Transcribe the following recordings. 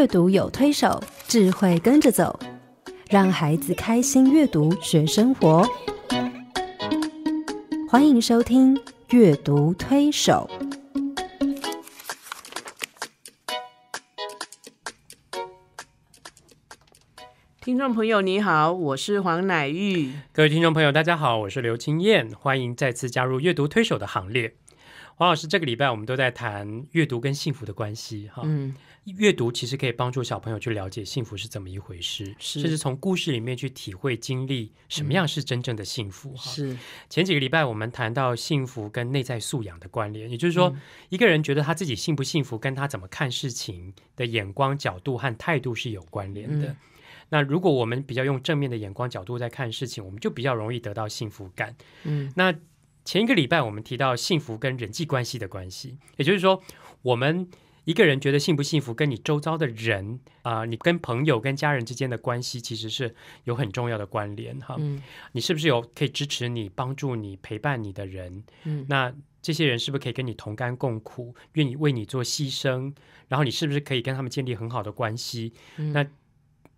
阅读有推手，智慧跟着走，让孩子开心阅读学生活。欢迎收听《阅读推手》。听众朋友，你好，我是黄乃玉。各位听众朋友，大家好，我是刘清燕，欢迎再次加入《阅读推手》的行列。黄老师，这个礼拜我们都在谈阅读跟幸福的关系，哈。嗯，阅读其实可以帮助小朋友去了解幸福是怎么一回事，甚至从故事里面去体会、经历什么样是真正的幸福。哈，是前几个礼拜我们谈到幸福跟内在素养的关联，也就是说，一个人觉得他自己幸不幸福，跟他怎么看事情的眼光、角度和态度是有关联的。那如果我们比较用正面的眼光、角度在看事情，我们就比较容易得到幸福感。嗯，那。前一个礼拜，我们提到幸福跟人际关系的关系，也就是说，我们一个人觉得幸不幸福，跟你周遭的人啊，你跟朋友、跟家人之间的关系，其实是有很重要的关联哈。你是不是有可以支持你、帮助你、陪伴你的人？嗯，那这些人是不是可以跟你同甘共苦，愿意为你做牺牲？然后你是不是可以跟他们建立很好的关系？那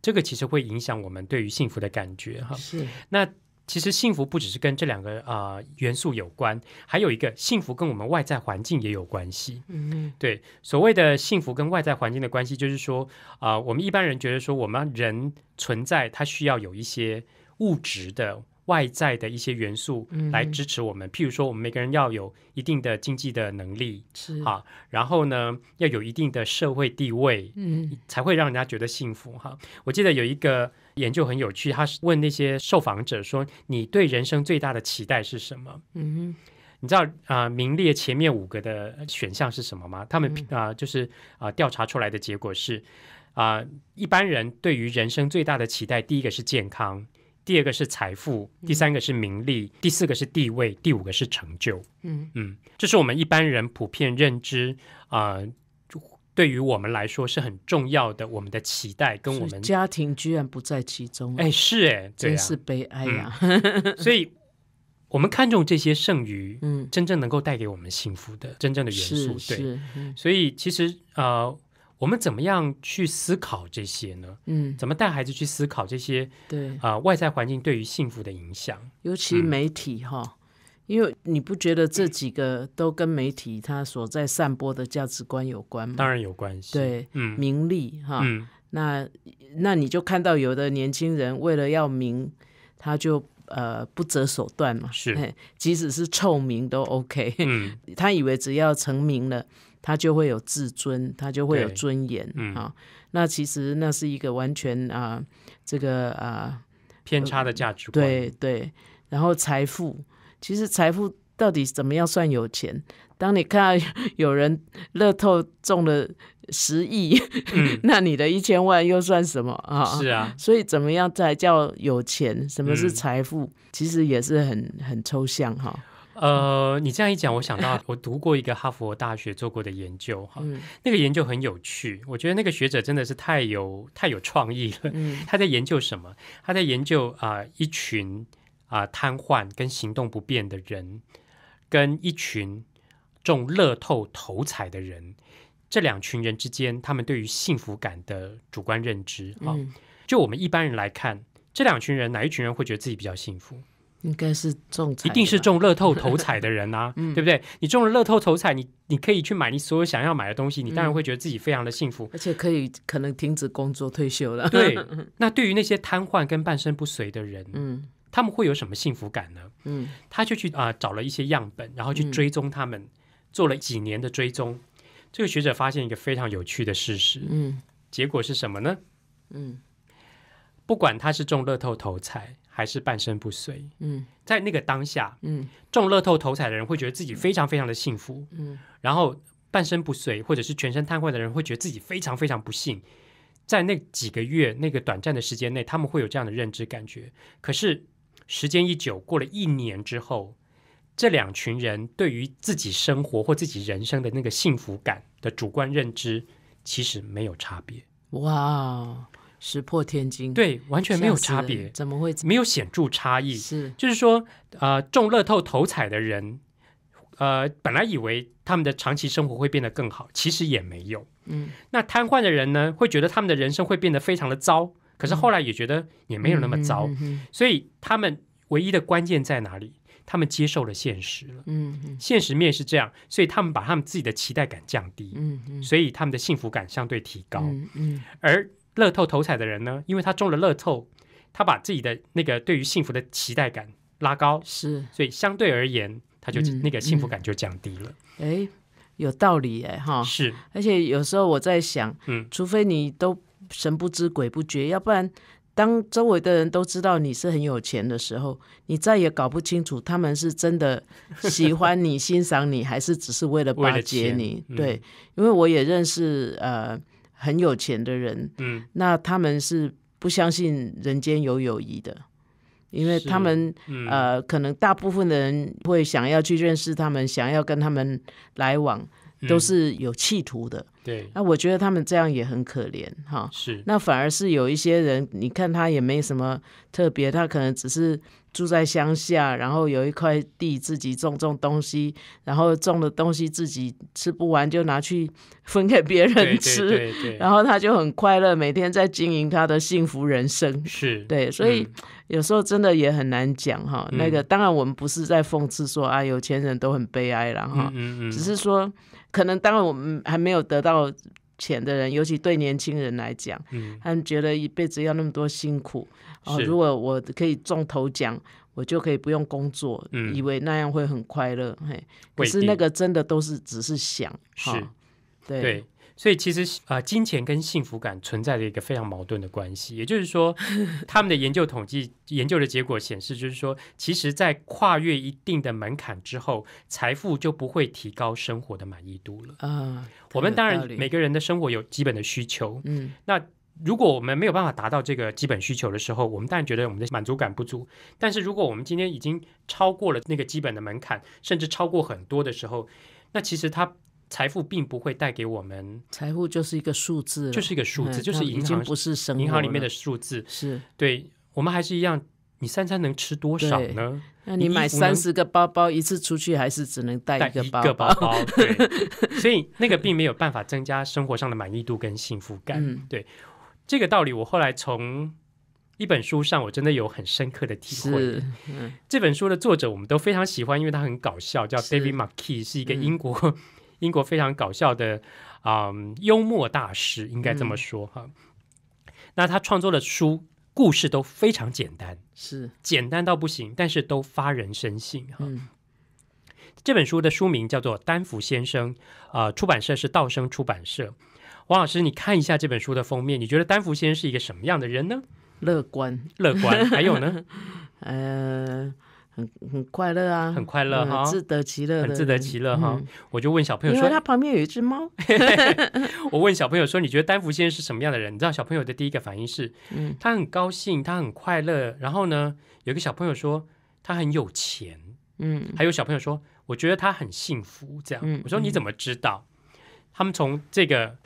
这个其实会影响我们对于幸福的感觉哈。是那。其实幸福不只是跟这两个啊元素有关，还有一个幸福跟我们外在环境也有关系。嗯，对，所谓的幸福跟外在环境的关系，就是说啊，我们一般人觉得说，我们人存在它需要有一些物质的外在的一些元素来支持我们。譬如说，我们每个人要有一定的经济的能力，是啊，然后呢，要有一定的社会地位，嗯，才会让人家觉得幸福哈。我记得有一个。研究很有趣，他是问那些受访者说：“你对人生最大的期待是什么？”嗯，你知道啊，名列前面五个的选项是什么吗？他们啊，就是啊，调查出来的结果是啊，一般人对于人生最大的期待，第一个是健康，第二个是财富，第三个是名利，第四个是地位，第五个是成就。嗯嗯，这是我们一般人普遍认知啊。对于我们来说是很重要的，我们的期待跟我们家庭居然不在其中，哎，是哎，真是悲哀呀。所以，我们看重这些剩余，嗯，真正能够带给我们幸福的真正的元素，对。所以，其实啊，我们怎么样去思考这些呢？嗯，怎么带孩子去思考这些？对啊，外在环境对于幸福的影响，尤其媒体哈。因为你不觉得这几个都跟媒体他所在散播的价值观有关吗？当然有关系。对，嗯，名利哈，那那你就看到有的年轻人为了要名，他就呃不择手段嘛，是，即使是臭名都 OK。嗯，他以为只要成名了，他就会有自尊，他就会有尊严。嗯，啊，那其实那是一个完全啊这个啊偏差的价值观。对对，然后财富。其实财富到底怎么样算有钱？当你看到 有人乐透中了十亿，那你的一千万又算什么啊？是啊，所以怎么样才叫有钱？什么是财富？其实也是很很抽象哈。呃，你这样一讲，我想到 我读过一个哈佛大学做过的研究哈，那个研究很有趣，我觉得那个学者真的是太有太有创意了。他在研究什么？他在研究啊一群。啊，瘫痪跟行动不便的人，跟一群中乐透头彩的人，这两群人之间，他们对于幸福感的主观认知啊，就我们一般人来看，这两群人哪一群人会觉得自己比较幸福？应该是中，一定是中乐 透头彩的人呐，对不对？你中了乐透头彩，你你可以去买你所有想要买的东西，你当然会觉得自己非常的幸福，而且可以可能停止工作退休了。对，那对于那些瘫痪跟半身不遂的人，嗯。他们会有什么幸福感呢？嗯，他就去啊找了一些样本，然后去追踪他们，做了几年的追踪。这个学者发现一个非常有趣的事实。嗯，结果是什么呢？嗯，不管他是中乐透头彩还是半身不遂，嗯，在那个当下，嗯，中乐透头彩的人会觉得自己非常非常的幸福，嗯，然后半身不遂或者是全身瘫痪的人会觉得自己非常非常不幸。在那几个月那个短暂的时间内，他们会有这样的认知感觉，可是。时间一久，过了一年之后，这两群人对于自己生活或自己人生的那个幸福感的主观认知，其实没有差别。哇，石破天惊！对，完全没有差别，怎么会没有显著差异？是，就是说，呃，中乐透头彩的人，呃，本来以为他们的长期生活会变得更好，其实也没有。嗯，那瘫痪的人呢，会觉得他们的人生会变得非常的糟。可是后来也觉得也没有那么糟，所以他们唯一的关键在哪里？他们接受了现实了，现实面是这样，所以他们把他们自己的期待感降低，所以他们的幸福感相对提高。而乐透头彩的人呢，因为他中了乐透，他把自己的那个对于幸福的期待感拉高，是，所以相对而言，他就那个幸福感就降低了。哎，有道理哎哈。是，而且有时候我在想，嗯，除非你都。神不知鬼不觉，要不然，当周围的人都知道你是很有钱的时候，你再也搞不清楚他们是真的喜欢你、欣赏你，还是只是为了巴结你。对，因为我也认识呃很有钱的人，嗯，那他们是不相信人间有友谊的，因为他们呃可能大部分的人会想要去认识他们，想要跟他们来往，都是有企图的。对，那我觉得他们这样也很可怜，哈。是，那反而是有一些人，你看他也没什么特别，他可能只是住在乡下，然后有一块地自己种种东西，然后种的东西自己吃不完就拿去 分给别人吃，对对 对，然后他就很快乐，每天在经营他的幸福人生。是，对，所以有时候真的也很难讲，哈。那个当然我们不是在讽刺说啊，有钱人都很悲哀了，哈。嗯嗯。只是说，可能当我们还没有得到。要钱的人，尤其对年轻人来讲，嗯，他们觉得一辈子要那么多辛苦啊！如果我可以中头奖，我就可以不用工作，嗯，以为那样会很快乐，嘿。可是那个真的都是只是想，是，对。所以其实啊，金钱跟幸福感存在着一个非常矛盾的关系。也就是说，他们的研究统计研究的结果显示，就是说，其实，在跨越一定的门槛之后，财富就不会提高生活的满意度了。啊，我们当然每个人的生活有基本的需求。嗯，那如果我们没有办法达到这个基本需求的时候，我们当然觉得我们的满足感不足。但是，如果我们今天已经超过了那个基本的门槛，甚至超过很多的时候，那其实它。财富并不会带给我们，财富就是一个数字，就是一个数字，就是银行不是生银行里面的数字是对我们还是一样，你三餐能吃多少呢？那你买三十个包包一次出去还是只能带一个包包？所以那个并没有办法增加生活上的满意度跟幸福感。对这个道理，我后来从一本书上我真的有很深刻的体会。这本书的作者我们都非常喜欢，因为他很搞笑，叫 David Mackey，是一个英国。英国非常搞笑的啊，幽默大师应该这么说哈。那他创作的书故事都非常简单，是简单到不行，但是都发人深省哈。这本书的书名叫做《丹福先生》，啊，出版社是道生出版社。王老师，你看一下这本书的封面，你觉得丹福先生是一个什么样的人呢？乐观，乐观，还有呢？呃。很很快乐啊，很快乐哈，自得其乐，很自得其乐哈。我就问小朋友说，他旁边有一只猫。我问小朋友说，你觉得丹福先生是什么样的人？你知道小朋友的第一个反应是，嗯，他很高兴，他很快乐。然后呢，有一个小朋友说，他很有钱。嗯，还有小朋友说，我觉得他很幸福。这样，我说你怎么知道？他们从这个。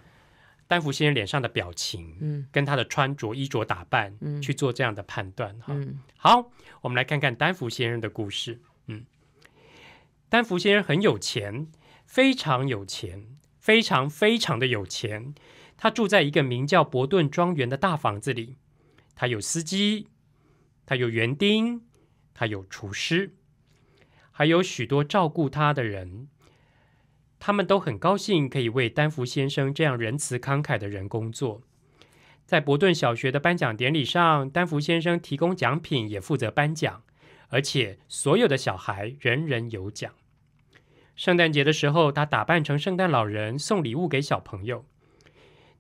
丹福先生脸上的表情，嗯，跟他的穿着、衣着打扮，嗯，去做这样的判断哈。好，我们来看看丹福先生的故事。嗯，丹福先生很有钱，非常有钱，非常非常的有钱。他住在一个名叫伯顿庄园的大房子里，他有司机，他有园丁，他有厨师，还有许多照顾他的人。他们都很高兴可以为丹佛先生这样仁慈慷慨的人工作。在伯顿小学的颁奖典礼上，丹佛先生提供奖品，也负责颁奖，而且所有的小孩人人有奖。圣诞节的时候，他打扮成圣诞老人，送礼物给小朋友。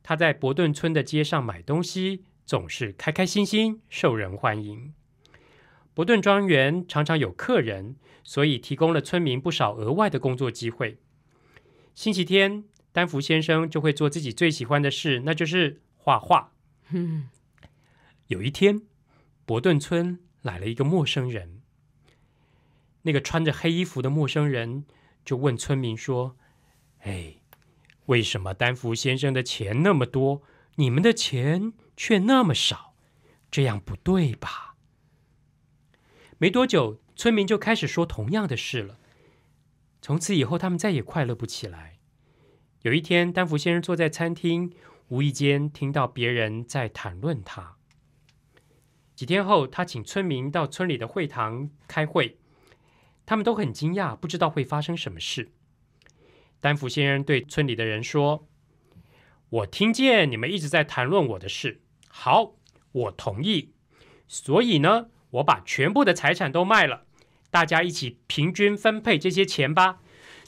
他在伯顿村的街上买东西，总是开开心心，受人欢迎。伯顿庄园常常有客人，所以提供了村民不少额外的工作机会。星期天，丹福先生就会做自己最喜欢的事，那就是画画。有一天，伯顿村来了一个陌生人。那个穿着黑衣服的陌生人就问村民说：“哎，为什么丹福先生的钱那么多，你们的钱却那么少？这样不对吧？”没多久，村民就开始说同样的事了。从此以后，他们再也快乐不起来。有一天，丹福先生坐在餐厅，无意间听到别人在谈论他。几天后，他请村民到村里的会堂开会，他们都很惊讶，不知道会发生什么事。丹福先生对村里的人说：“我听见你们一直在谈论我的事，好，我同意。所以呢，我把全部的财产都卖了。”大家一起平均分配这些钱吧，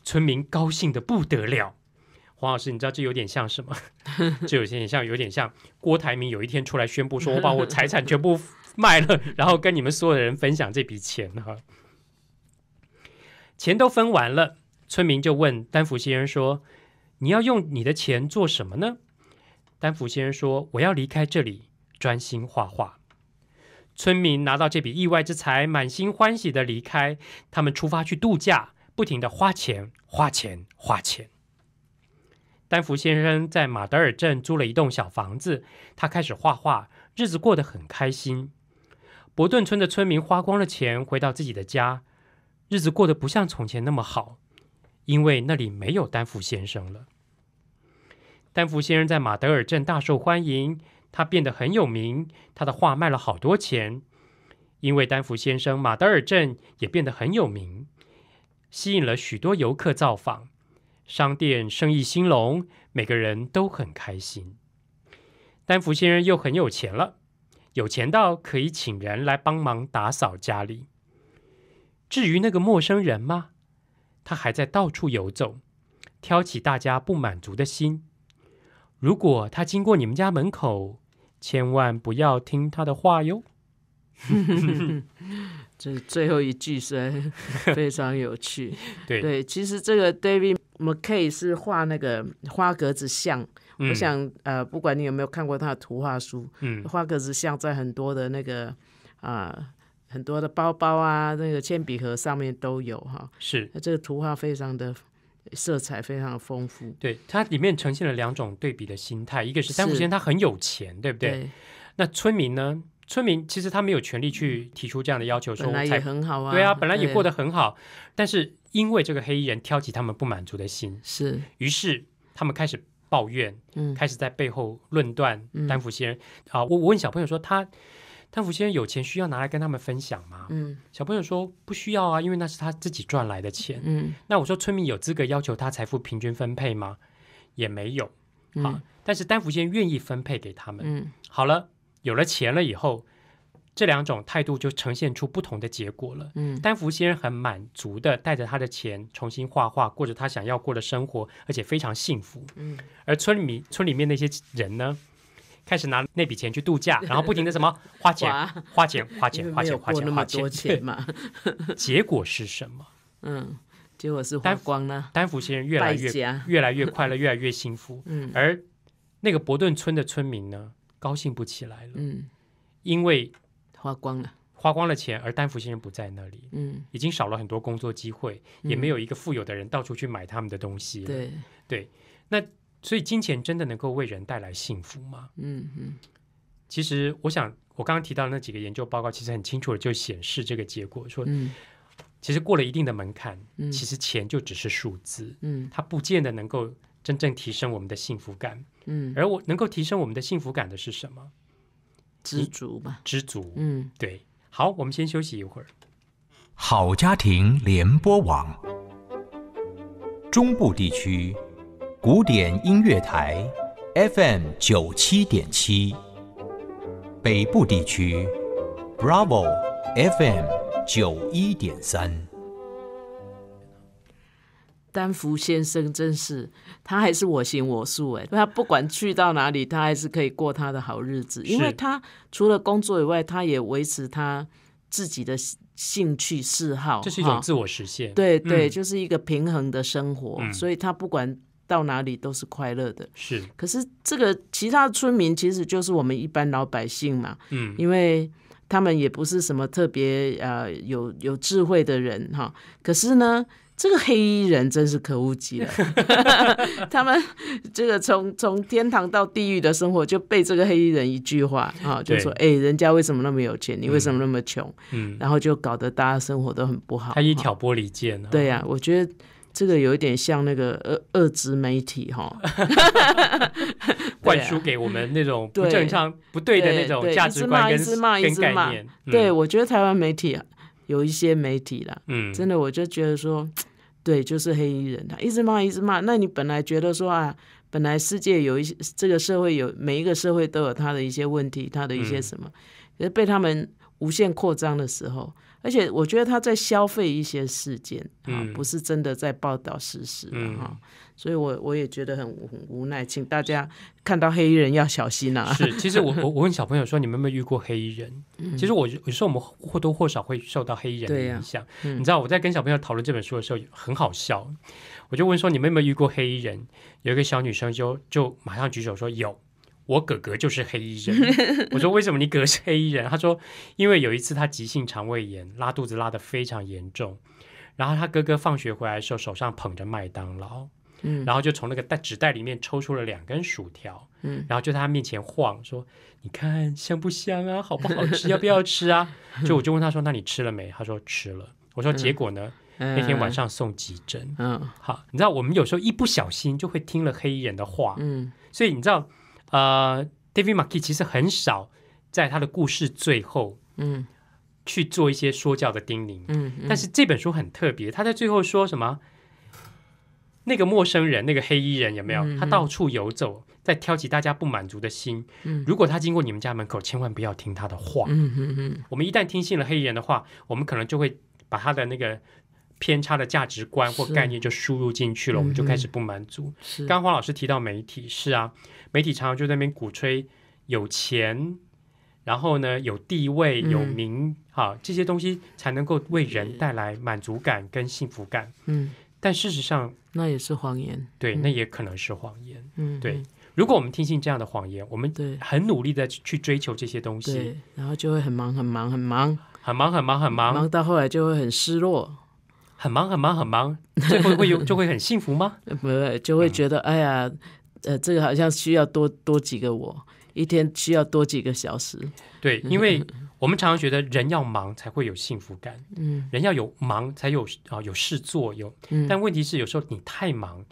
村民高兴的不得了。黄老师，你知道这有点像什么？这有点像，有点像郭台铭有一天出来宣布，说我把我财产全部卖了，然后跟你们所有的人分享这笔钱哈。钱都分完了，村民就问丹福先生说：“你要用你的钱做什么呢？”丹福先生说：“我要离开这里，专心画画。”村民拿到这笔意外之财，满心欢喜的离开。他们出发去度假，不停的花钱，花钱，花钱。丹福先生在马德尔镇租了一栋小房子，他开始画画，日子过得很开心。伯顿村的村民花光了钱，回到自己的家，日子过得不像从前那么好，因为那里没有丹福先生了。丹福先生在马德尔镇大受欢迎。他变得很有名，他的画卖了好多钱。因为丹佛先生马德尔镇也变得很有名，吸引了许多游客造访，商店生意兴隆，每个人都很开心。丹佛先生又很有钱了，有钱到可以请人来帮忙打扫家里。至于那个陌生人吗？他还在到处游走，挑起大家不满足的心。如果他经过你们家门口，千万不要听他的话哟。这是最后一句，声 非常有趣。对，其实这个 David，我们可以是画那个花格子像，我想，呃，不管你有没有看过他的图画书，嗯，花格子像在很多的那个啊，很多的包包啊，那个铅笔盒上面都有哈。是，那这个图画非常的。色彩非常丰富，对它里面呈现了两种对比的心态，一个是三福仙他很有钱，对不对？那村民呢？村民其实他没有权利去提出这样的要求，说我来很好啊，对啊，本来也过得很好，但是因为这个黑衣人挑起他们不满足的心，是，于是他们开始抱怨，嗯，开始在背后论断丹福仙啊，我我问小朋友说他。丹福先生有钱需要拿来跟他们分享吗？嗯，小朋友说不需要啊，因为那是他自己赚来的钱。嗯，那我说村民有资格要求他财富平均分配吗？也没有。啊，但是丹福先生愿意分配给他们。嗯，好了，有了钱了以后，这两种态度就呈现出不同的结果了。嗯，丹福先生很满足的带着他的钱重新画画，过着他想要过的生活，而且非常幸福。嗯，而村里村里面那些人呢？开始拿那笔钱去度假，然后不停的什么花钱、花钱、花钱、花钱、花钱、花钱，结果是什么？嗯，结果是花光了。丹福先生越来越越来越快乐，越来越幸福。嗯，而那个伯顿村的村民呢，高兴不起来了。嗯，因为花光了，花光了钱，而丹福先生不在那里。嗯，已经少了很多工作机会，也没有一个富有的人到处去买他们的东西。对对，那。所以，金钱真的能够为人带来幸福吗？嗯嗯，其实我想，我刚刚提到那几个研究报告，其实很清楚的就显示这个结果，说，其实过了一定的门槛，其实钱就只是数字，嗯，它不见得能够真正提升我们的幸福感，嗯，而我能够提升我们的幸福感的是什么？知足吧，知足，嗯，对。好，我们先休息一会儿。好家庭联播网，中部地区。古典音乐台，FM 九七点七，北部地区，Bravo FM 九一点三。丹福先生真是，他还是我行我素哎，他不管去到哪里，他还是可以过他的好日子，因为他除了工作以外，他也维持他自己的兴趣嗜好，这是一种自我实现。对对，就是一个平衡的生活，所以他不管。到哪里都是快乐的，是。可是这个其他村民其实就是我们一般老百姓嘛，嗯，因为他们也不是什么特别呃有有智慧的人哈。可是呢，这个黑衣人真是可恶极了。他们这个从从天堂到地狱的生活就被这个黑衣人一句话啊，就说：“哎，人家为什么那么有钱，你为什么那么穷？”嗯，然后就搞得大家生活都很不好。他一挑拨离间呢？对呀，我觉得。这个有一点像那个二二职媒体哈 灌输给我们那种不正常不对的那种价值观跟跟概念。对，我觉得台湾媒体啊，有一些媒体啦，嗯，真的我就觉得说，对，就是黑衣人他一直骂一直骂。那你本来觉得说啊，本来世界有一些这个社会有每一个社会都有他的一些问题，他的一些什么，可是被他们无限扩张的时候。而且我觉得他在消费一些事件啊，不是真的在报道事实了所以，我我也觉得很很无奈，请大家看到黑衣人要小心啊！是，其实我 我我问小朋友说，你们有没有遇过黑衣人？其实我时候我们或多或少会受到黑衣人影响，你知道我在跟小朋友讨论这本书的时候很好笑，我就问说你们有没有遇过黑衣人？有一个小女生就就马上举手说有。我哥哥就是黑衣人。我说：“为什么你哥是黑衣人？”他说：“因为有一次他急性肠胃炎，拉肚子拉的非常严重。然后他哥哥放学回来的时候，手上捧着麦当劳，嗯，然后就从那个袋纸袋里面抽出了两根薯条，嗯，然后就在他面前晃，说：‘你看香不香啊？好不好吃？要不要吃啊？’ 就我就问他说：‘那你吃了没？’他说：‘吃了。’我说：‘结果呢？’那天晚上送急诊。嗯，好，你知道我们有时候一不小心就会听了黑衣人的话，嗯，所以你知道。”呃，David m a c k e 其实很少在他的故事最后，嗯，去做一些说教的叮咛，嗯，但是这本书很特别，他在最后说什么？那个陌生人，那个黑衣人有没有？他到处游走，在挑起大家不满足的心。如果他经过你们家门口，千万不要听他的话。嗯嗯嗯，我们一旦听信了黑衣人的话，我们可能就会把他的那个。偏差的价值观或概念就输入进去了，我们就开始不满足。刚刚黄老师提到媒体，是啊，媒体常常就在那边鼓吹有钱，然后呢有地位有名，哈，这些东西才能够为人带来满足感跟幸福感。嗯，但事实上，那也是谎言。对，那也可能是谎言。嗯，对。如果我们听信这样的谎言，我们很努力的去追求这些东西，然后就会很忙很忙很忙，很忙很忙很忙，忙到后来就会很失落。很忙很忙很忙，最后会有 就会很幸福吗？不，就会觉得哎呀，呃，这个好像需要多多几个我，一天需要多几个小时。对，因为我们常常觉得人要忙才会有幸福感，嗯，人要有忙才有啊有事做有，但问题是有时候你太忙，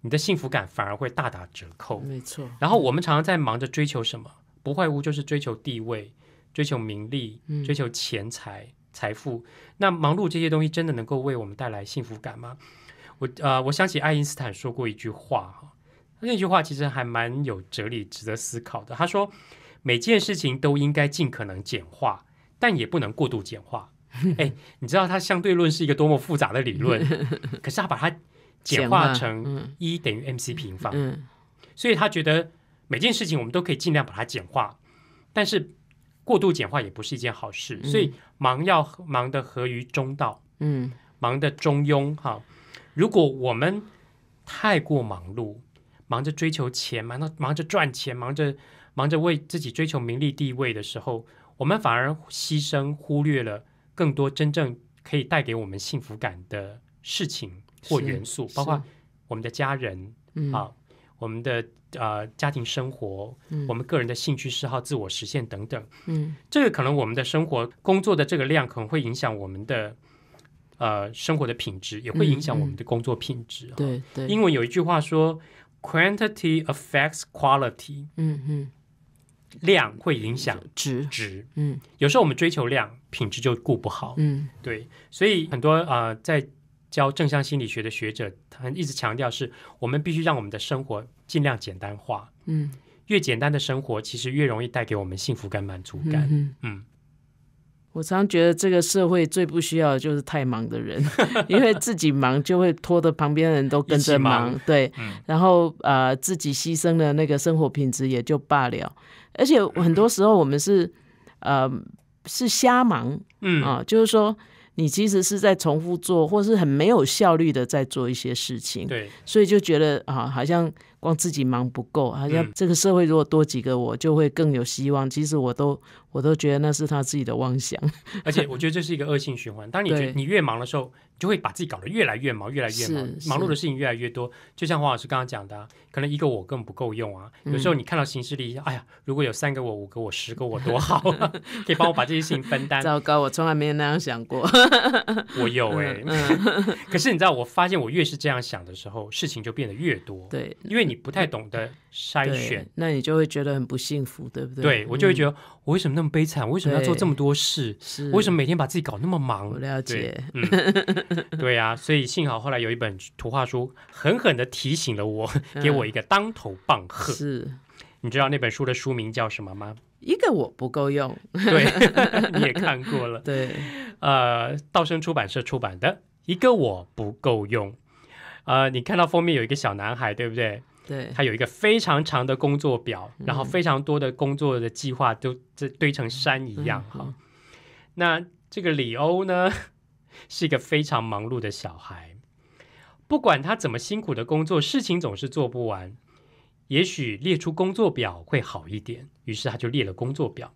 你的幸福感反而会大打折扣。没错。然后我们常常在忙着追求什么？不坏屋就是追求地位，追求名利，追求钱财。财富，那忙碌这些东西真的能够为我们带来幸福感吗？我呃，我想起爱因斯坦说过一句话哈，那句话其实还蛮有哲理，值得思考的。他说，每件事情都应该尽可能简化，但也不能过度简化。哎，你知道他相对论是一个多么复杂的理论，可是他把它简化成一等于 m c 平方，所以他觉得每件事情我们都可以尽量把它简化，但是。过度简化也不是一件好事，所以忙要忙的合于中道，嗯，忙的中庸哈。如果我们太过忙碌，忙着追求钱，忙到忙着赚钱，忙着忙着为自己追求名利地位的时候，我们反而牺牲忽略了更多真正可以带给我们幸福感的事情或元素，包括我们的家人，嗯。我们的啊家庭生活，我们个人的兴趣嗜好、自我实现等等，嗯，这个可能我们的生活工作的这个量，可能会影响我们的呃生活的品质，也会影响我们的工作品质。对对，因为有一句话说，quantity affects quality。嗯嗯，量会影响质，值，嗯，有时候我们追求量，品质就顾不好。嗯，对，所以很多啊在。教正向心理学的学者，他一直强调是我们必须让我们的生活尽量简单化。嗯，越简单的生活，其实越容易带给我们幸福感、满足感。嗯，我常常觉得这个社会最不需要的就是太忙的人，因为自己忙就会拖得旁边的人都跟着忙。对，然后呃，自己牺牲了那个生活品质也就罢了。而且很多时候我们是呃是瞎忙，嗯啊，就是说。你其实是在重复做，或是很没有效率的在做一些事情，对，所以就觉得啊，好像。光自己忙不够，好像这个社会如果多几个我，就会更有希望。其实我都我都觉得那是他自己的妄想，而且我觉得这是一个恶性循环。当你觉你越忙的时候，就会把自己搞得越来越忙，越来越忙，忙碌的事情越来越多。就像黄老师刚刚讲的，可能一个我根本不够用啊。有时候你看到形势里，哎呀，如果有三个我、五个我、十个我多好，可以帮我把这些事情分担。糟糕，我从来没有那样想过。我有哎，可是你知道，我发现我越是这样想的时候，事情就变得越多。对，因为。你不太懂得筛选，那你就会觉得很不幸福，对不对？对我就会觉得我为什么那么悲惨？我为什么要做这么多事？我为什么每天把自己搞那么忙？我了解。嗯，对呀，所以幸好后来有一本图画书狠狠的提醒了我，给我一个当头棒喝。是，你知道那本书的书名叫什么吗？一个我不够用。对，你也看过了。对，呃，道生出版社出版的《一个我不够用》。呃，你看到封面有一个小男孩，对不对？他有一个非常长的工作表，然后非常多的工作的计划都堆成山一样哈。那这个李欧呢，是一个非常忙碌的小孩，不管他怎么辛苦的工作，事情总是做不完。也许列出工作表会好一点，于是他就列了工作表。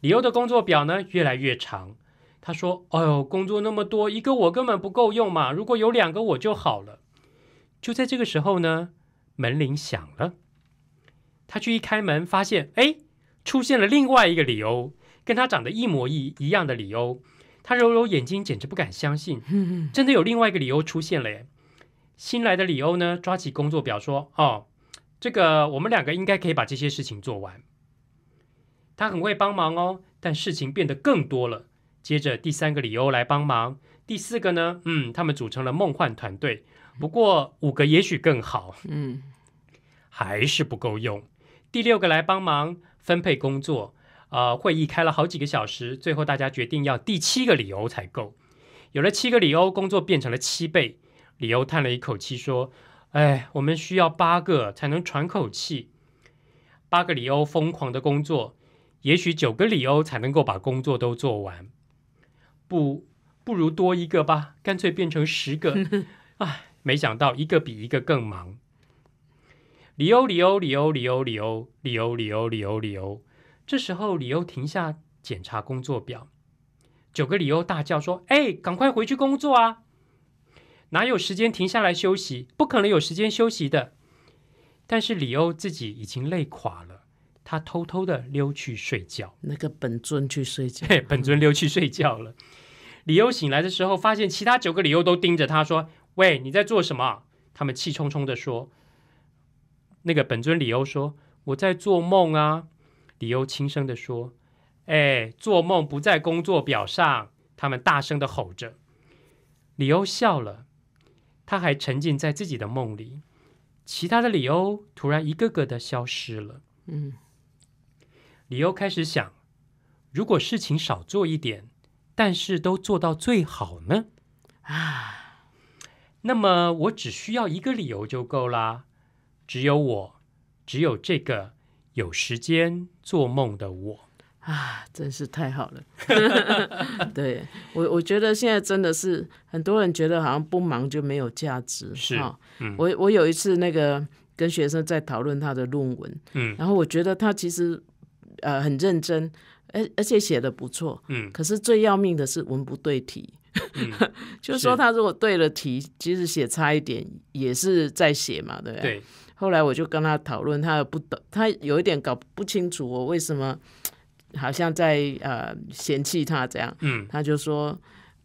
李欧的工作表呢越来越长，他说：“哦，工作那么多，一个我根本不够用嘛，如果有两个我就好了。”就在这个时候呢。门铃响了，他去一开门，发现哎，出现了另外一个李欧，跟他长得一模一一样的李欧。他揉揉眼睛，简直不敢相信，真的有另外一个李欧出现了耶！新来的李欧呢，抓起工作表说：“哦，这个我们两个应该可以把这些事情做完。”他很会帮忙哦，但事情变得更多了。接着第三个理欧来帮忙，第四个呢？嗯，他们组成了梦幻团队。不过五个也许更好，嗯，还是不够用。第六个来帮忙分配工作，啊，会议开了好几个小时，最后大家决定要第七个理欧才够。有了七个理欧，工作变成了七倍。理欧叹了一口气说：“哎，我们需要八个才能喘口气。”八个理欧疯狂的工作，也许九个理欧才能够把工作都做完。不，不如多一个吧，干脆变成十个。哎。没想到一个比一个更忙。里欧，里欧，里欧，里欧，里欧，里欧，里欧，里欧，里欧。这时候，里欧停下检查工作表。九个里欧大叫说：“哎，赶快回去工作啊！哪有时间停下来休息？不可能有时间休息的。”但是里欧自己已经累垮了，他偷偷的溜去睡觉。那个本尊去睡觉，本尊溜去睡觉了。李欧醒来的时候，发现其他九个李欧都盯着他说。喂，你在做什么？他们气冲冲的说。那个本尊李欧说：“我在做梦啊。”李欧轻声的说：“哎，做梦不在工作表上。”他们大声的吼着。李欧笑了，他还沉浸在自己的梦里。其他的李欧突然一个个的消失了。嗯，李欧开始想：如果事情少做一点，但是都做到最好呢？啊。那么我只需要一个理由就够啦。只有我，只有这个有时间做梦的我啊，真是太好了。对，我我觉得现在真的是很多人觉得好像不忙就没有价值。是我我有一次那个跟学生在讨论他的论文，嗯，然后我觉得他其实呃很认真，而而且写的不错，嗯，可是最要命的是文不对题。就说他如果对了题，即使写差一点，也是在写嘛，对不对？对。后来我就跟他讨论，他不懂，他有一点搞不清楚，我为什么好像在呃嫌弃他这样。嗯，他就说。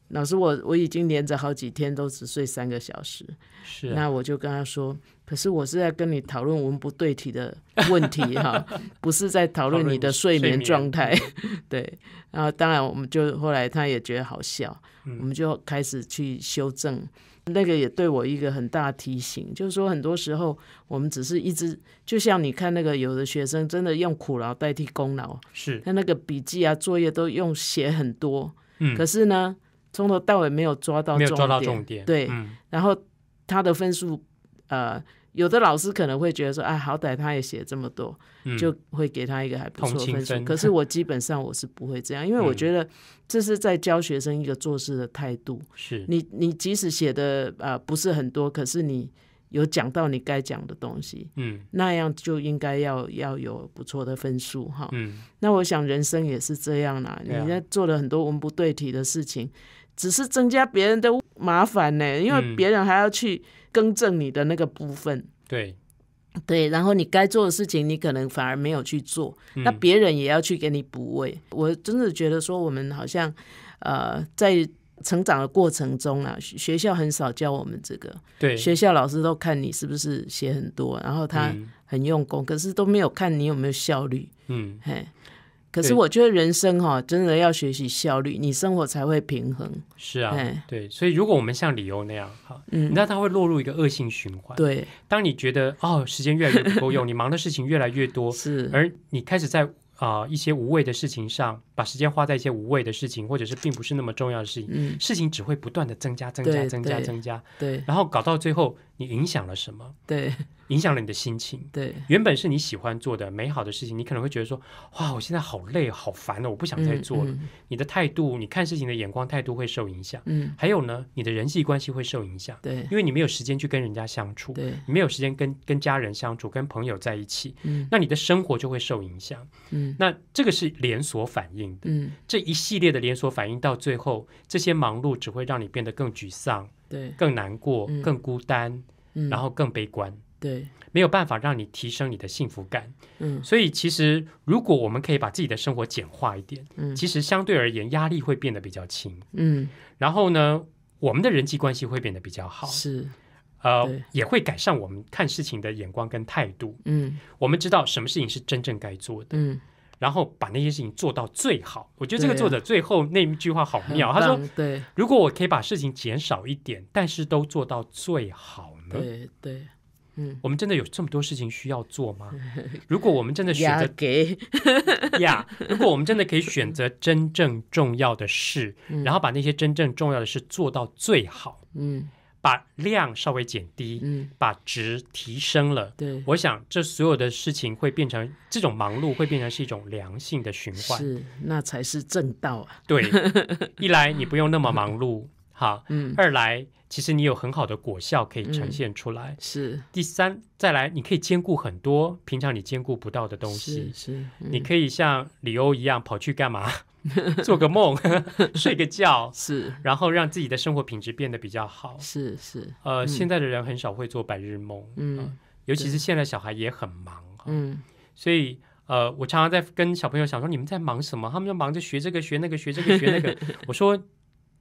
老师，我我已经连着好几天都只睡三个小时，是那我就跟他说，可是我是在跟你讨论文不对题的问题哈，不是在讨论你的睡眠状态。对，然后当然我们就后来他也觉得好笑，我们就开始去修正，那个也对我一个很大提醒，就是说很多时候我们只是一直就像你看那个有的学生真的用苦劳代替功劳，是他那个笔记啊作业都用写很多，嗯，可是呢。从头到尾没有抓到重点，重点。对，然后他的分数，呃，有的老师可能会觉得说，哎，好歹他也写这么多，就会给他一个还不错分数。可是我基本上我是不会这样，因为我觉得这是在教学生一个做事的态度。是，你你即使写的呃不是很多，可是你有讲到你该讲的东西，嗯，那样就应该要要有不错的分数哈。嗯，那我想人生也是这样啦，你在做了很多文不对题的事情。只是增加别人的麻烦呢，因为别人还要去更正你的那个部分。对，对，然后你该做的事情，你可能反而没有去做，那别人也要去给你补位。我真的觉得说，我们好像呃，在成长的过程中啊，学校很少教我们这个。对，学校老师都看你是不是写很多，然后他很用功，可是都没有看你有没有效率。嗯，嘿，可是我觉得人生哈，真的要学习效率，你生活才会平衡。是啊，对，所以如果我们像理由那样哈，嗯，你知道他会落入一个恶性循环。对，当你觉得哦，时间越来越不够用，你忙的事情越来越多，是，而你开始在啊一些无谓的事情上，把时间花在一些无谓的事情，或者是并不是那么重要的事情，事情只会不断的增加，增加，增加，增加，对，然后搞到最后。你影响了什么？对，影响了你的心情。对，原本是你喜欢做的美好的事情，你可能会觉得说：“哇，我现在好累、好烦了，我不想再做了。”你的态度、你看事情的眼光、态度会受影响。嗯，还有呢，你的人际关系会受影响。对，因为你没有时间去跟人家相处，你没有时间跟跟家人相处、跟朋友在一起。嗯，那你的生活就会受影响。嗯，那这个是连锁反应的。嗯，这一系列的连锁反应到最后，这些忙碌只会让你变得更沮丧。对，更难过，更孤单，嗯，然后更悲观，对，没有办法让你提升你的幸福感，嗯，所以其实如果我们可以把自己的生活简化一点，嗯，其实相对而言压力会变得比较轻，嗯，然后呢，我们的人际关系会变得比较好，是，呃，也会改善我们看事情的眼光跟态度，嗯，我们知道什么事情是真正该做的，嗯。然后把那些事情做到最好。我觉得这个作者最后那一句话好妙，他说：“如果我可以把事情减少一点，但是都做到最好呢？”对对，嗯，我们真的有这么多事情需要做吗？如果我们真的选择给 呀，如果我们真的可以选择真正重要的事，然后把那些真正重要的事做到最好，嗯。把量稍微减低，嗯，把值提升了，对，我想这所有的事情会变成这种忙碌会变成是一种良性的循环，是，那才是正道啊。对，一来你不用那么忙碌，好，嗯，二来其实你有很好的果效可以呈现出来，是。第三，再来你可以兼顾很多平常你兼顾不到的东西，是。你可以像李欧一样跑去干嘛？做个梦，睡个觉，是，然后让自己的生活品质变得比较好。是是，呃，现在的人很少会做白日梦，嗯，尤其是现在小孩也很忙，嗯，所以呃，我常常在跟小朋友想说，你们在忙什么？他们就忙着学这个学那个学这个学那个。我说，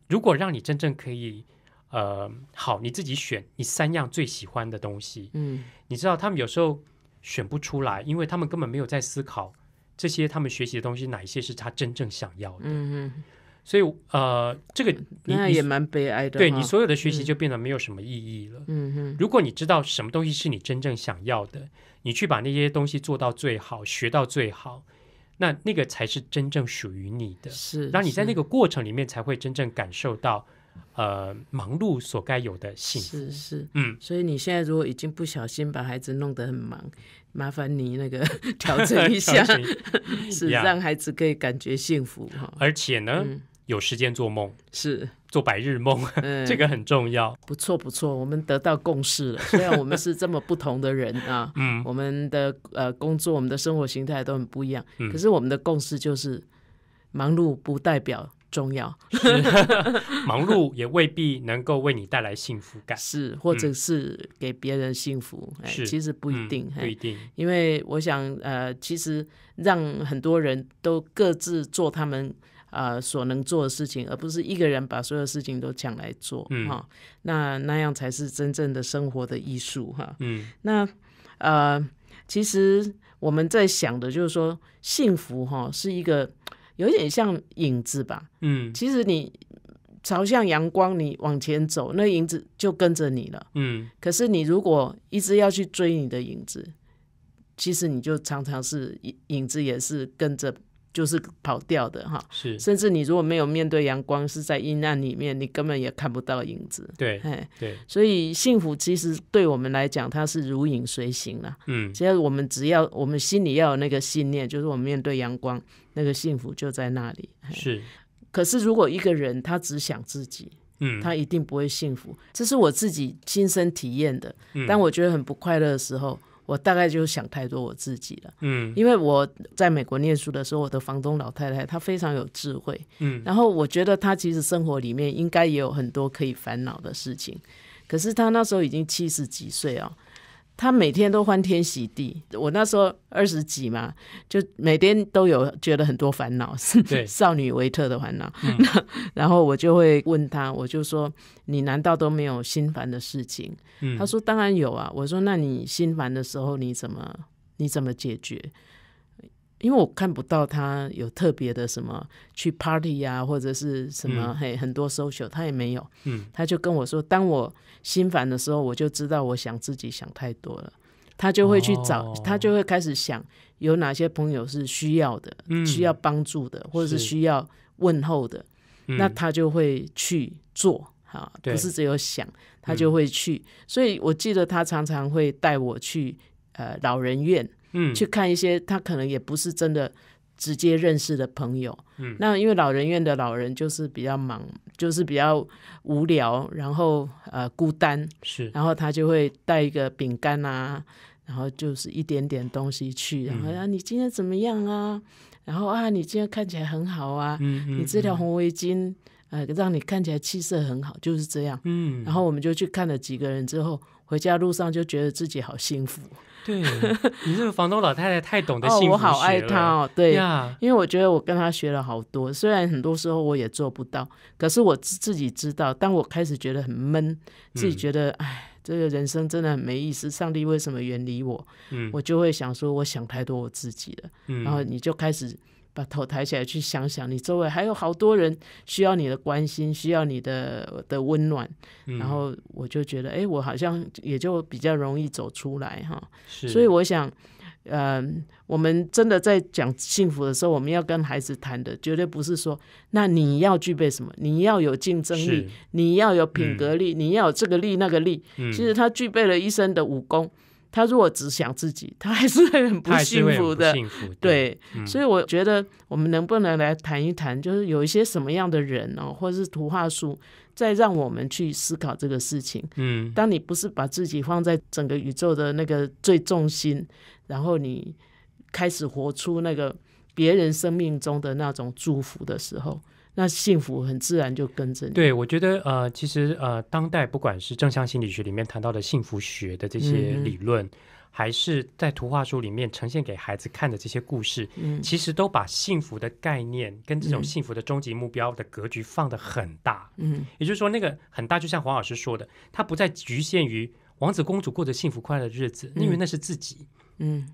如果让你真正可以，呃，好，你自己选你三样最喜欢的东西，嗯，你知道他们有时候选不出来，因为他们根本没有在思考。这些他们学习的东西，哪一些是他真正想要的？嗯嗯，所以呃，这个你也蛮悲哀的，对你所有的学习就变得没有什么意义了。嗯哼，如果你知道什么东西是你真正想要的，你去把那些东西做到最好，学到最好，那那个才是真正属于你的。是，让你在那个过程里面才会真正感受到。呃，忙碌所该有的幸福是是，嗯，所以你现在如果已经不小心把孩子弄得很忙，麻烦你那个 调整一下，是让孩子可以感觉幸福哈。而且呢，有时间做梦，是做白日梦，这个很重要。不错不错，我们得到共识了。虽然我们是这么不同的人啊，嗯，我们的呃工作、我们的生活形态都很不一样，嗯，可是我们的共识就是，忙碌不代表。重要，忙碌也未必能够为你带来幸福感，是，或者是给别人幸福，哎、其实不一定，不一定，因为我想，呃，其实让很多人都各自做他们啊所能做的事情，而不是一个人把所有事情都抢来做，嗯哈，那那样才是真正的生活的艺术，哈，嗯，那呃，其实我们在想的就是说，幸福哈是一个。有点像影子吧，嗯，其实你朝向阳光，你往前走，那影子就跟着你了，嗯，可是你如果一直要去追你的影子，其实你就常常是影影子也是跟着。就是跑掉的哈，是，甚至你如果没有面对阳光，是在阴暗里面，你根本也看不到影子。对，哎，对，所以幸福其实对我们来讲，它是如影随形了。嗯，现在我们只要我们心里要有那个信念，就是我们面对阳光，那个幸福就在那里。是，可是如果一个人他只想自己，嗯，他一定不会幸福。这是我自己亲身体验的，但我觉得很不快乐的时候。我大概就想太多我自己了，嗯，因为我在美国念书的时候，我的房东老太太她非常有智慧，嗯，然后我觉得她其实生活里面应该也有很多可以烦恼的事情，可是她那时候已经七十几岁啊。他每天都欢天喜地。我那时候二十几嘛，就每天都有觉得很多烦恼，少女维特的烦恼。然后我就会问他，我就说：“你难道都没有心烦的事情？”他说：“当然有啊。”我说：“那你心烦的时候，你怎么你怎么解决？”因为我看不到他有特别的什么去 party 啊，或者是什么嘿很多 social，他也没有。嗯，他就跟我说，当我心烦的时候，我就知道我想自己想太多了。他就会去找，他就会开始想有哪些朋友是需要的，需要帮助的，或者是需要问候的。那他就会去做哈，不是只有想，他就会去。所以我记得他常常会带我去呃老人院。去看一些他可能也不是真的直接认识的朋友。嗯，那因为老人院的老人就是比较忙，就是比较无聊，然后呃孤单。是，然后他就会带一个饼干啊，然后就是一点点东西去，然后啊你今天怎么样啊？然后啊你今天看起来很好啊，你这条红围巾。哎，让你看起来气色很好，就是这样。嗯，然后我们就去看了几个人之后，回家路上就觉得自己好幸福。对，你这个房东老太太太懂得幸福哦，我好爱她。哦。对呀，因为我觉得我跟她学了好多，虽然很多时候我也做不到，可是我自自己知道。当我开始觉得很闷，自己觉得哎，这个人生真的很没意思，上帝为什么远离我？嗯，我就会想说，我想太多我自己了。嗯，然后你就开始。把头抬起来，去想想，你周围还有好多人需要你的关心，需要你的的温暖。然后我就觉得，哎，我好像也就比较容易走出来哈。所以我想，嗯，我们真的在讲幸福的时候，我们要跟孩子谈的绝对不是说，那你要具备什么？你要有竞争力，你要有品格力，你要有这个力那个力。其实他具备了一身的武功。他如果只想自己，他还是会很不幸福的。对，所以我觉得我们能不能来谈一谈，就是有一些什么样的人哦，或是图画书，再让我们去思考这个事情。嗯，当你不是把自己放在整个宇宙的那个最重心，然后你开始活出那个别人生命中的那种祝福的时候。那幸福很自然就跟着你。对，我觉得呃，其实呃，当代不管是正向心理学里面谈到的幸福学的这些理论，还是在图画书里面呈现给孩子看的这些故事，其实都把幸福的概念跟这种幸福的终极目标的格局放得很大。嗯，也就是说，那个很大，就像黄老师说的，它不再局限于王子公主过着幸福快乐的日子，因为那是自己。嗯。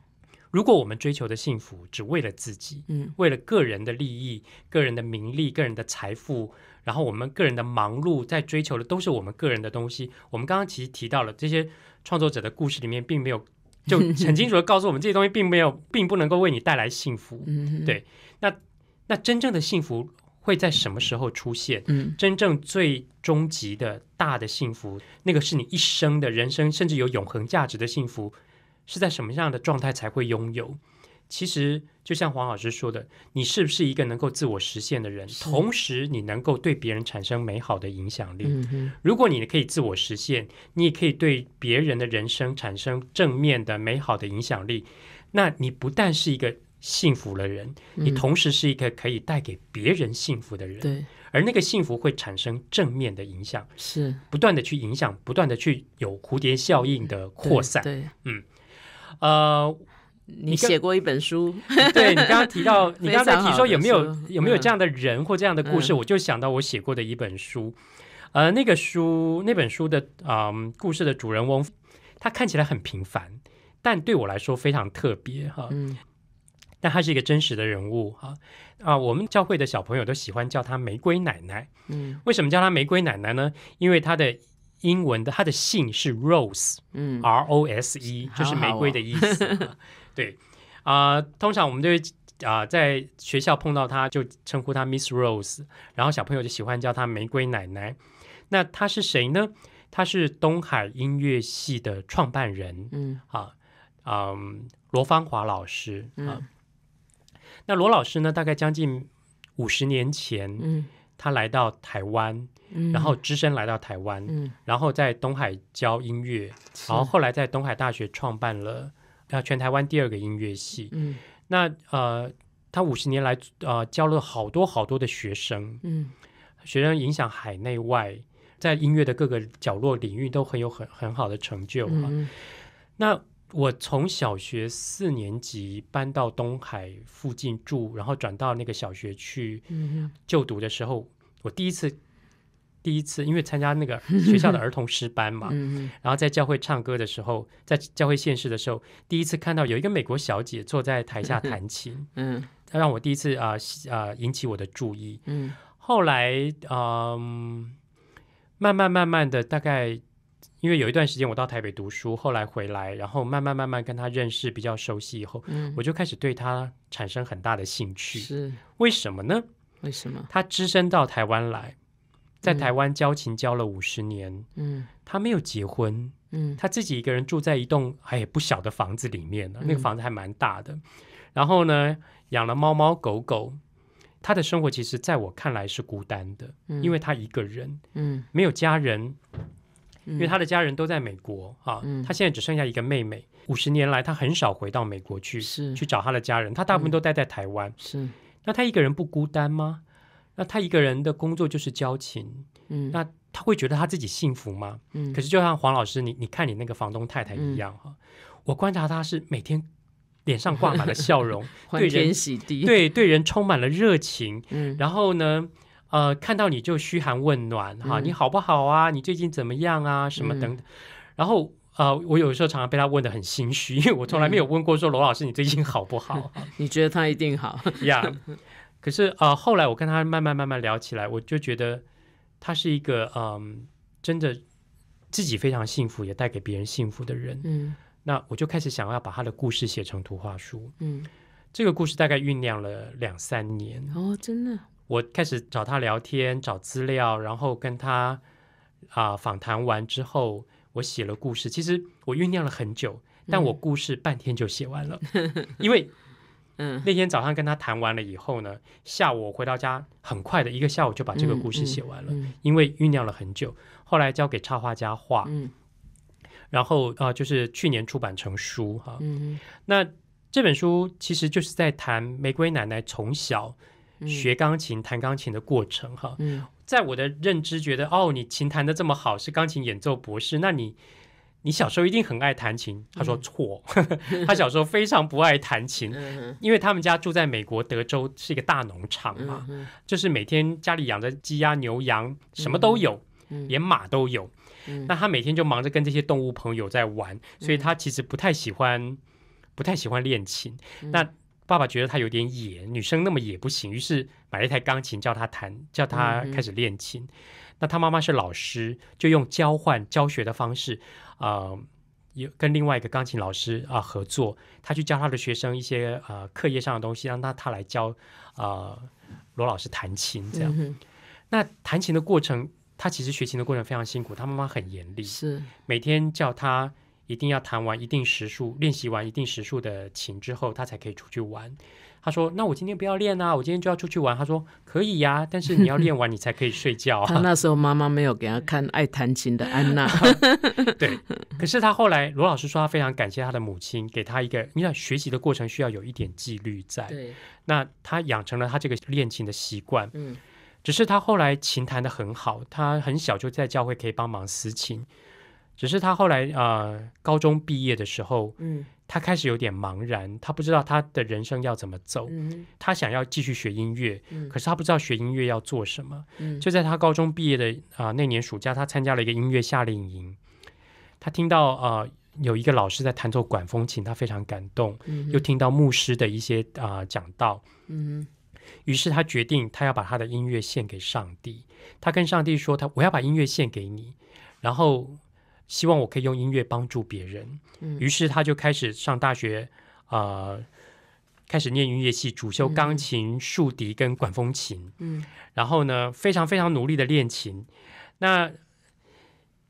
如果我们追求的幸福只为了自己，嗯，为了个人的利益、个人的名利、个人的财富，然后我们个人的忙碌，在追求的都是我们个人的东西。我们刚刚其实提到了这些创作者的故事里面，并没有 就很清楚的告诉我们，这些东西并没有，并不能够为你带来幸福。对，那那真正的幸福会在什么时候出现？嗯，真正最终极的大的幸福，那个是你一生的人生，甚至有永恒价值的幸福。是在什么样的状态才会拥有？其实就像黄老师说的，你是不是一个能够自我实现的人？同时，你能够对别人产生美好的影响力。如果你可以自我实现，你也可以对别人的人生产生正面的、美好的影响力。那你不但是一个幸福的人，你同时是一个可以带给别人幸福的人。而那个幸福会产生正面的影响，是不断的去影响，不断的去有蝴蝶效应的扩散。对，嗯。呃，你写过一本书，对你刚刚提到，你刚才提说有没有有没有这样的人或这样的故事，我就想到我写过的一本书。呃，那个书那本书的嗯，故事的主人翁，他看起来很平凡，但对我来说非常特别哈。嗯，但他是一个真实的人物哈啊，我们教会的小朋友都喜欢叫他玫瑰奶奶。嗯，为什么叫他玫瑰奶奶呢？因为他的。英文的，他的姓是 Rose，嗯，R O S E，就是玫瑰的意思。对，啊，通常我们对啊，在学校碰到他就称呼他 Miss Rose，然后小朋友就喜欢叫他玫瑰奶奶。那他是谁呢？他是东海音乐系的创办人，嗯，啊，嗯，罗芳华老师啊。那罗老师呢，大概将近五十年前，嗯。他来到台湾，然后只身来到台湾，然后在东海教音乐，然后后来在东海大学创办了啊全台湾第二个音乐系。嗯，那呃，他五十年来呃教了好多好多的学生，嗯，学生影响海内外，在音乐的各个角落领域都很有很很好的成就啊。那。我从小学四年级搬到东海附近住，然后转到那个小学去就读的时候，我第一次，第一次，因为参加那个学校的儿童诗班嘛，然后在教会唱歌的时候，在教会现世的时候，第一次看到有一个美国小姐坐在台下弹琴，嗯，她让我第一次啊啊引起我的注意。嗯，后来嗯，慢慢慢慢的，大概。因为有一段时间我到台北读书，后来回来，然后慢慢慢慢跟他认识，比较熟悉以后，我就开始对他产生很大的兴趣。是为什么呢？为什么他只身到台湾来，在台湾交情交了五十年，嗯，他没有结婚，嗯，他自己一个人住在一栋还不小的房子里面呢，那个房子还蛮大的。然后呢，养了猫猫狗狗，他的生活其实在我看来是孤单的，因为他一个人，嗯，没有家人。因为他的家人都在美国啊，他现在只剩下一个妹妹。五十年来，他很少回到美国去去找他的家人，他大部分都待在台湾。是，那他一个人不孤单吗？那他一个人的工作就是交情。嗯，那他会觉得他自己幸福吗？嗯，可是就像黄老师，你你看你那个房东太太一样哈，我观察她是每天脸上挂满了笑容，欢人喜地，对对人充满了热情。嗯，然后呢？呃，看到你就嘘寒问暖哈，你好不好啊？你最近怎么样啊？什么等等。然后呃，我有时候常常被他问的很心虚，因为我从来没有问过说罗老师你最近好不好？你觉得他一定好？Yeah。可是呃，后来我跟他慢慢慢慢聊起来，我就觉得他是一个嗯，真的自己非常幸福，也带给别人幸福的人。嗯。那我就开始想要把他的故事写成图画书。嗯。这个故事大概酝酿了两三年。哦，真的。我开始找他聊天，找资料，然后跟他啊访谈完之后，我写了故事。其实我酝酿了很久，但我故事半天就写完了，因为 嗯，那天早上跟他谈完了以后呢，下午回到家，很快的一个下午就把这个故事写完了，因为酝酿了很久。后来交给插画家画，然后啊，就是去年出版成书啊。嗯，那这本书其实就是在谈玫瑰奶奶从小。学钢琴、弹钢琴的过程，哈，在我的认知觉得，哦，你琴弹的这么好，是钢琴演奏博士，那你，你小时候一定很爱弹琴。他说错，他小时候非常不爱弹琴，因为他们家住在美国德州，是一个大农场嘛，就是每天家里养着鸡鸭牛羊，什么都有，连马都有。那他每天就忙着跟这些动物朋友在玩，所以他其实不太喜欢，不太喜欢练琴。那。爸爸觉得他有点野，女生那么野不行，于是买了一台钢琴叫他弹，叫他开始练琴。那他妈妈是老师，就用交换教学的方式，呃，有跟另外一个钢琴老师啊合作，他去教他的学生一些呃课业上的东西，让他他来教啊罗老师弹琴这样。那弹琴的过程，他其实学琴的过程非常辛苦，他妈妈很严厉，是每天叫他。一定要弹完一定时数，练习完一定时数的琴之后，他才可以出去玩。他说：“那我今天不要练啊，我今天就要出去玩。”他说：“可以呀，但是你要练完，你才可以睡觉。”他那时候妈妈没有给他看《爱弹琴的安娜 》。对，可是他后来，罗老师说他非常感谢他的母亲，给他一个，你想学习的过程需要有一点纪律在。对，那他养成了他这个练琴的习惯。嗯，只是他后来琴弹的很好，他很小就在教会可以帮忙私琴。只是他后来啊，高中毕业的时候，嗯，他开始有点茫然，他不知道他的人生要怎么走。嗯，他想要继续学音乐，嗯，可是他不知道学音乐要做什么。嗯，就在他高中毕业的啊那年暑假，他参加了一个音乐夏令营。他听到啊有一个老师在弹奏管风琴，他非常感动。嗯，又听到牧师的一些啊讲道。嗯，于是他决定，他要把他的音乐献给上帝。他跟上帝说：“他我要把音乐献给你。”然后希望我可以用音乐帮助别人，于是他就开始上大学，啊，开始念音乐系，主修钢琴、竖笛跟管风琴。嗯，然后呢，非常非常努力的练琴。那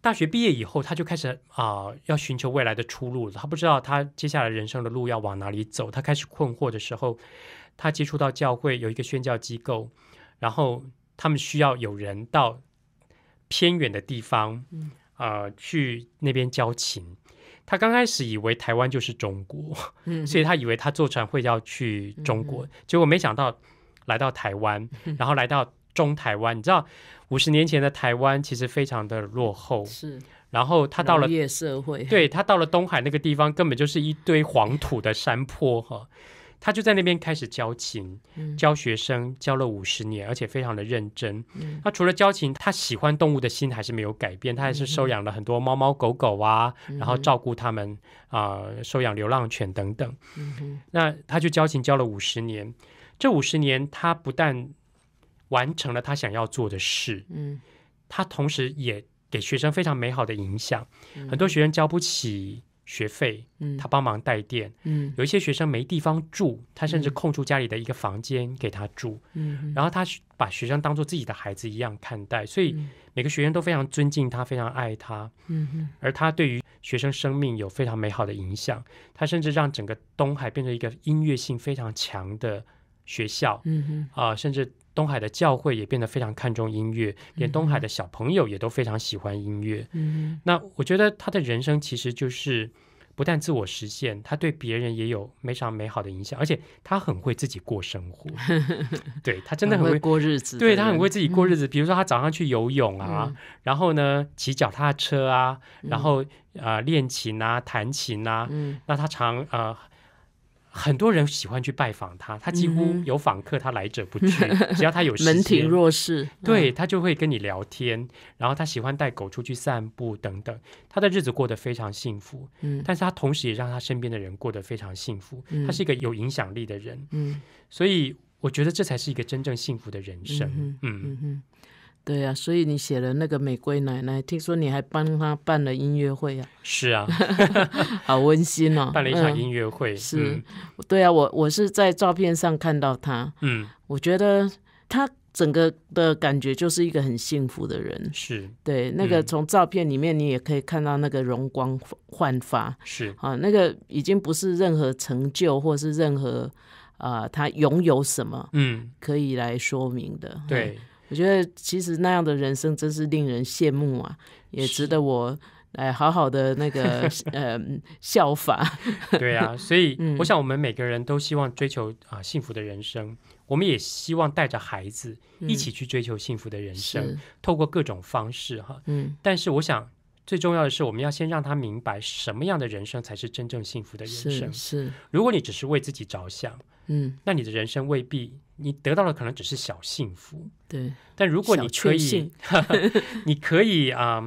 大学毕业以后，他就开始啊，要寻求未来的出路。他不知道他接下来人生的路要往哪里走。他开始困惑的时候，他接触到教会有一个宣教机构，然后他们需要有人到偏远的地方。啊，去那边交情。他刚开始以为台湾就是中国，所以他以为他坐船会要去中国，结果没想到来到台湾，然后来到中台湾。你知道五十年前的台湾其实非常的落后，是。然后他到了夜社会，对他到了东海那个地方，根本就是一堆黄土的山坡哈。他就在那边开始教琴，教学生教了五十年，而且非常的认真。他除了教琴，他喜欢动物的心还是没有改变，他还是收养了很多猫猫狗狗啊，然后照顾他们啊，收养流浪犬等等。那他就教琴教了五十年，这五十年他不但完成了他想要做的事，嗯，他同时也给学生非常美好的影响。很多学生教不起。学费，嗯，他帮忙带电，嗯，有一些学生没地方住，他甚至空出家里的一个房间给他住，嗯，然后他把学生当做自己的孩子一样看待，所以每个学生都非常尊敬他，非常爱他，嗯而他对于学生生命有非常美好的影响，他甚至让整个东海变成一个音乐性非常强的学校，嗯啊，甚至。东海的教会也变得非常看重音乐，连东海的小朋友也都非常喜欢音乐。嗯，那我觉得他的人生其实就是不但自我实现，他对别人也有非常美好的影响，而且他很会自己过生活。对他真的很会过日子，对他很会自己过日子。比如说他早上去游泳啊，然后呢骑脚踏车啊，然后啊练琴啊、弹琴啊，那他常啊。很多人喜欢去拜访他，他几乎有访客，他来者不拒，只要他有时间，门庭若市。对他就会跟你聊天，然后他喜欢带狗出去散步等等，他的日子过得非常幸福。嗯，但是他同时也让他身边的人过得非常幸福。他是一个有影响力的人。嗯，所以我觉得这才是一个真正幸福的人生。嗯嗯。对啊，所以你写了那个玫瑰奶奶，听说你还帮她办了音乐会啊？是啊，好温馨哦，办了一场音乐会。是，对啊，我我是在照片上看到她，嗯，我觉得她整个的感觉就是一个很幸福的人。是，对，那个从照片里面你也可以看到那个容光焕发。是啊，那个已经不是任何成就或是任何啊，他拥有什么，嗯，可以来说明的。对。我觉得其实那样的人生真是令人羡慕啊，也值得我来好好的那个 呃效法。对啊。所以我想，我们每个人都希望追求啊幸福的人生，我们也希望带着孩子一起去追求幸福的人生，透过各种方式哈。嗯。但是我想最重要的是，我们要先让他明白什么样的人生才是真正幸福的人生。是。如果你只是为自己着想，嗯，那你的人生未必。你得到的可能只是小幸福，对。但如果你可以，你可以啊，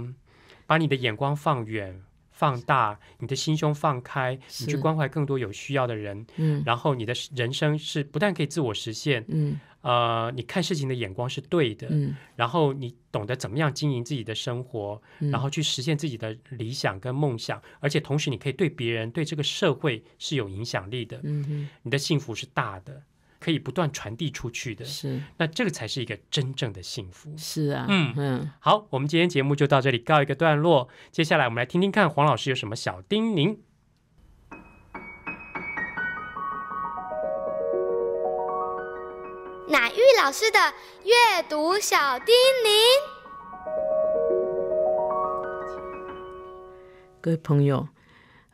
把你的眼光放远、放大，你的心胸放开，你去关怀更多有需要的人，然后你的人生是不但可以自我实现，嗯，呃，你看事情的眼光是对的，嗯，然后你懂得怎么样经营自己的生活，然后去实现自己的理想跟梦想，而且同时你可以对别人、对这个社会是有影响力的，嗯，你的幸福是大的。可以不断传递出去的，是那这个才是一个真正的幸福。是啊，嗯嗯，好，我们今天节目就到这里告一个段落。接下来我们来听听看黄老师有什么小叮咛。乃玉老师的阅读小叮咛，各位朋友，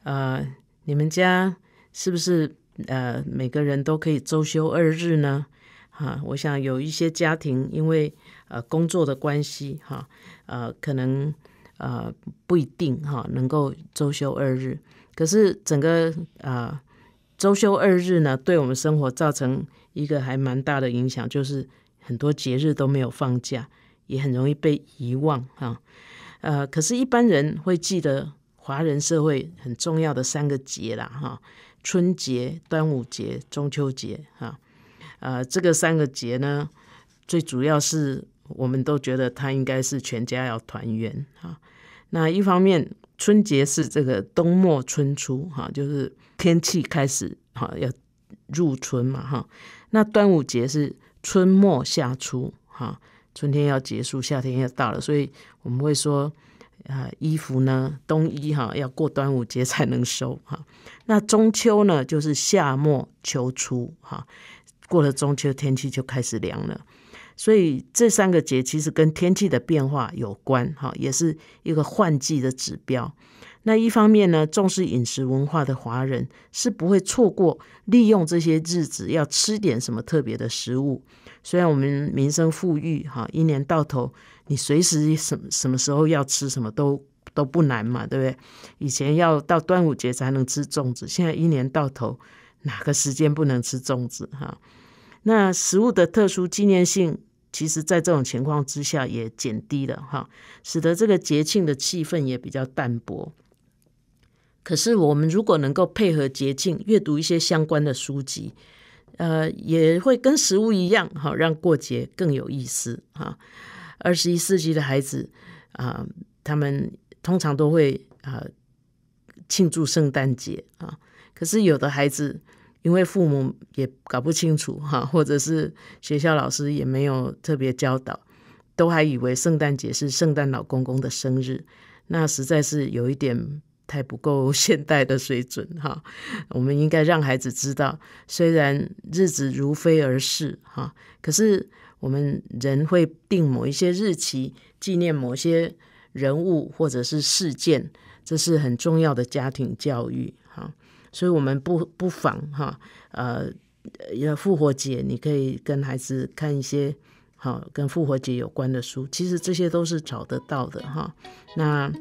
呃，你们家是不是？呃，每个人都可以周休二日呢，哈，我想有一些家庭因为呃工作的关系，哈，呃，可能呃不一定哈，能够周休二日。可是整个呃周休二日呢，对我们生活造成一个还蛮大的影响，就是很多节日都没有放假，也很容易被遗忘，哈，呃，可是，一般人会记得华人社会很重要的三个节啦，哈。春节、端午节、中秋节，哈，呃，这个三个节呢，最主要是我们都觉得它应该是全家要团圆，哈。那一方面，春节是这个冬末春初，哈，就是天气开始，哈，要入春嘛，哈。那端午节是春末夏初，哈，春天要结束，夏天要到了，所以我们会说。啊，衣服呢？冬衣哈要过端午节才能收哈。那中秋呢，就是夏末秋初哈。过了中秋，天气就开始凉了。所以这三个节其实跟天气的变化有关哈，也是一个换季的指标。那一方面呢，重视饮食文化的华人是不会错过利用这些日子要吃点什么特别的食物。虽然我们民生富裕，哈，一年到头，你随时什什么时候要吃什么都都不难嘛，对不对？以前要到端午节才能吃粽子，现在一年到头哪个时间不能吃粽子哈？那食物的特殊纪念性，其实在这种情况之下也减低了哈，使得这个节庆的气氛也比较淡薄。可是我们如果能够配合节庆，阅读一些相关的书籍。呃，也会跟食物一样，哈，让过节更有意思哈。二十一世纪的孩子啊，他们通常都会啊庆祝圣诞节啊。可是有的孩子，因为父母也搞不清楚哈，或者是学校老师也没有特别教导，都还以为圣诞节是圣诞老公公的生日，那实在是有一点。太不够现代的水准哈，我们应该让孩子知道，虽然日子如飞而逝哈，可是我们人会定某一些日期纪念某些人物或者是事件，这是很重要的家庭教育哈，所以我们不不妨哈，呃，复活节你可以跟孩子看一些好跟复活节有关的书，其实这些都是找得到的哈，那。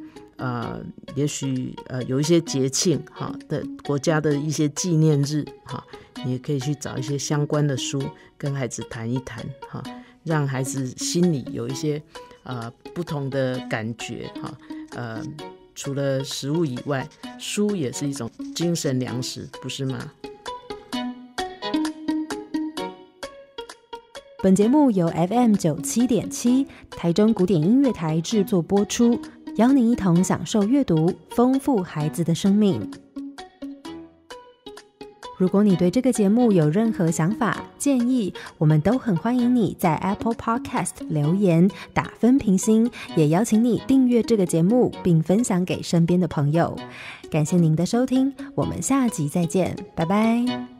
啊，也许呃，有一些节庆哈的国家的一些纪念日哈，你也可以去找一些相关的书，跟孩子谈一谈哈，让孩子心里有一些啊不同的感觉哈。呃，除了食物以外，书也是一种精神粮食，不是吗？本节目由 FM 九七点七台中古典音乐台制作播出。邀你一同享受阅读，丰富孩子的生命。如果你对这个节目有任何想法、建议，我们都很欢迎你在 Apple Podcast 留言、打分、评星，也邀请你订阅这个节目，并分享给身边的朋友。感谢您的收听，我们下集再见，拜拜。